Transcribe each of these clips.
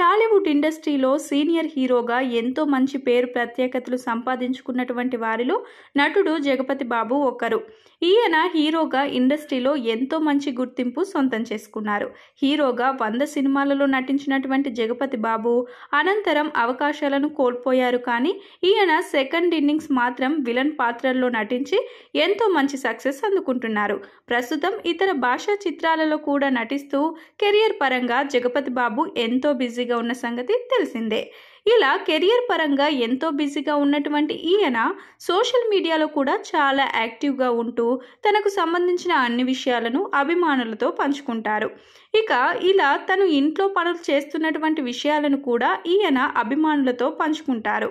టాలీవుడ్ ఇండస్ట్రీలో సీనియర్ హీరోగా ఎంతో మంచి పేరు ప్రత్యేకతలు సంపాదించుకున్నటువంటి వారిలో నటుడు జగపతి బాబు ఒకరు ఈయన హీరోగా ఇండస్ట్రీలో ఎంతో మంచి గుర్తింపు సొంతం చేసుకున్నారు హీరోగా వంద సినిమాలలో నటించినటువంటి జగపతి బాబు అనంతరం అవకాశాలను కోల్పోయారు కానీ ఈయన సెకండ్ ఇన్నింగ్స్ మాత్రం విలన్ పాత్రల్లో నటించి ఎంతో మంచి సక్సెస్ అందుకుంటున్నారు ప్రస్తుతం ఇతర భాషా చిత్రాలలో కూడా నటిస్తూ కెరియర్ పరంగా జగపతి బాబు ఎంతో బిజీ బిజీగా ఉన్న సంగతి తెలిసిందే ఇలా కెరియర్ పరంగా ఎంతో బిజీగా ఉన్నటువంటి ఈయన సోషల్ మీడియాలో కూడా చాలా యాక్టివ్గా ఉంటూ తనకు సంబంధించిన అన్ని విషయాలను అభిమానులతో పంచుకుంటారు ఇక ఇలా తను ఇంట్లో పనులు చేస్తున్నటువంటి విషయాలను కూడా ఈయన అభిమానులతో పంచుకుంటారు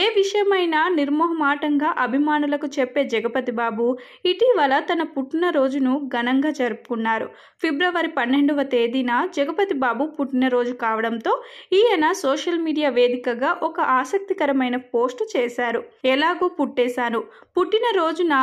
ఏ విషయమైనా నిర్మోహమాటంగా అభిమానులకు చెప్పే జగపతి బాబు ఇటీవల తన పుట్టినరోజును ఘనంగా జరుపుకున్నారు ఫిబ్రవరి పన్నెండవ తేదీన జగపతి బాబు పుట్టినరోజు కావడంతో దీంతో ఈయన సోషల్ మీడియా వేదికగా ఒక ఆసక్తికరమైన పోస్ట్ చేశారు ఎలాగూ పుట్టేశాను పుట్టిన రోజున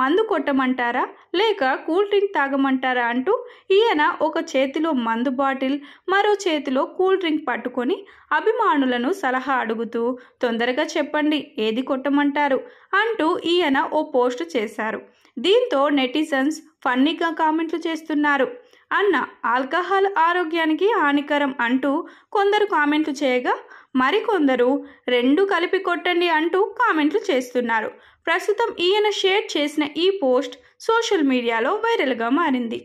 మందు కొట్టమంటారా లేక కూల్ డ్రింక్ తాగమంటారా అంటూ ఈయన ఒక చేతిలో మందు బాటిల్ మరో చేతిలో కూల్ డ్రింక్ పట్టుకొని అభిమానులను సలహా అడుగుతూ తొందరగా చెప్పండి ఏది కొట్టమంటారు అంటూ ఈయన ఓ పోస్ట్ చేశారు దీంతో నెటిజన్స్ ఫన్నీగా కామెంట్లు చేస్తున్నారు అన్న ఆల్కహాల్ ఆరోగ్యానికి హానికరం అంటూ కొందరు కామెంట్లు చేయగా మరికొందరు రెండు కలిపి కొట్టండి అంటూ కామెంట్లు చేస్తున్నారు ప్రస్తుతం ఈయన షేర్ చేసిన ఈ పోస్ట్ సోషల్ మీడియాలో వైరల్గా మారింది